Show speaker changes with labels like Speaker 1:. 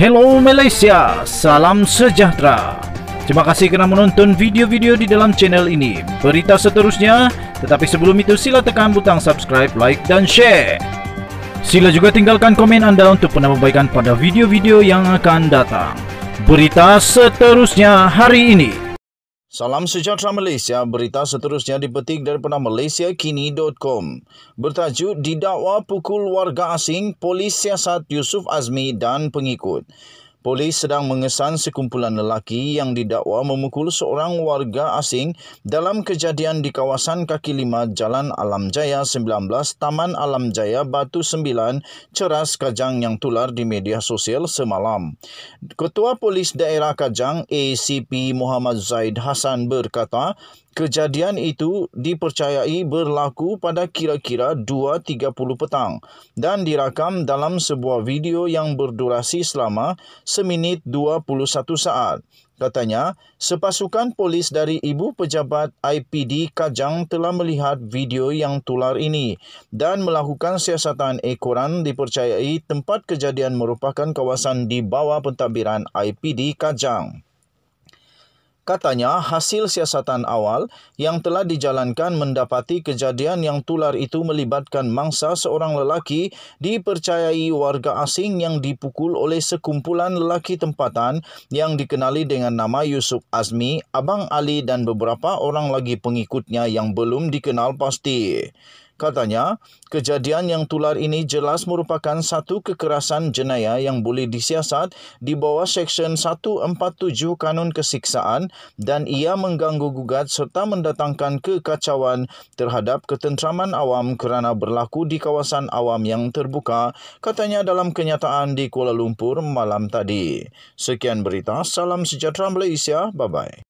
Speaker 1: Hello Malaysia, salam sejahtera. Terima kasih kerana menonton video-video di dalam channel ini. Berita seterusnya, tetapi sebelum itu sila tekan butang subscribe, like dan share. Sila juga tinggalkan komen anda untuk penambahbaikan pada video-video yang akan datang. Berita seterusnya hari ini. Salam sejahtera Malaysia, berita seterusnya dipetik daripada malaysiakini.com. Bertajuk didakwa pukul warga asing, polis siasat Yusuf Azmi dan pengikut polis sedang mengesan sekumpulan lelaki yang didakwa memukul seorang warga asing dalam kejadian di kawasan kaki lima Jalan Alam Jaya 19 Taman Alam Jaya Batu 9 Ceras Kajang yang tular di media sosial semalam. Ketua Polis Daerah Kajang ACP Muhammad Zaid Hasan berkata Kejadian itu dipercayai berlaku pada kira-kira 2.30 petang dan dirakam dalam sebuah video yang berdurasi selama seminit 21 saat. Katanya, sepasukan polis dari ibu pejabat IPD Kajang telah melihat video yang tular ini dan melakukan siasatan ekoran dipercayai tempat kejadian merupakan kawasan di bawah pentadbiran IPD Kajang. Katanya, hasil siasatan awal yang telah dijalankan mendapati kejadian yang tular itu melibatkan mangsa seorang lelaki dipercayai warga asing yang dipukul oleh sekumpulan lelaki tempatan yang dikenali dengan nama Yusuf Azmi, Abang Ali dan beberapa orang lagi pengikutnya yang belum dikenal pasti. Katanya, kejadian yang tular ini jelas merupakan satu kekerasan jenayah yang boleh disiasat di bawah Seksyen 147 Kanun Kesiksaan dan ia mengganggu-gugat serta mendatangkan kekacauan terhadap ketenteraman awam kerana berlaku di kawasan awam yang terbuka, katanya dalam kenyataan di Kuala Lumpur malam tadi. Sekian berita, salam sejahtera Malaysia, bye-bye.